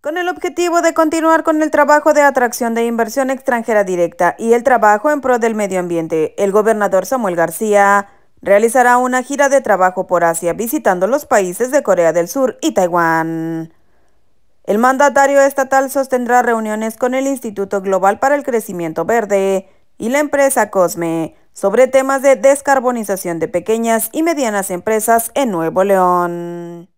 Con el objetivo de continuar con el trabajo de atracción de inversión extranjera directa y el trabajo en pro del medio ambiente, el gobernador Samuel García realizará una gira de trabajo por Asia visitando los países de Corea del Sur y Taiwán. El mandatario estatal sostendrá reuniones con el Instituto Global para el Crecimiento Verde y la empresa Cosme sobre temas de descarbonización de pequeñas y medianas empresas en Nuevo León.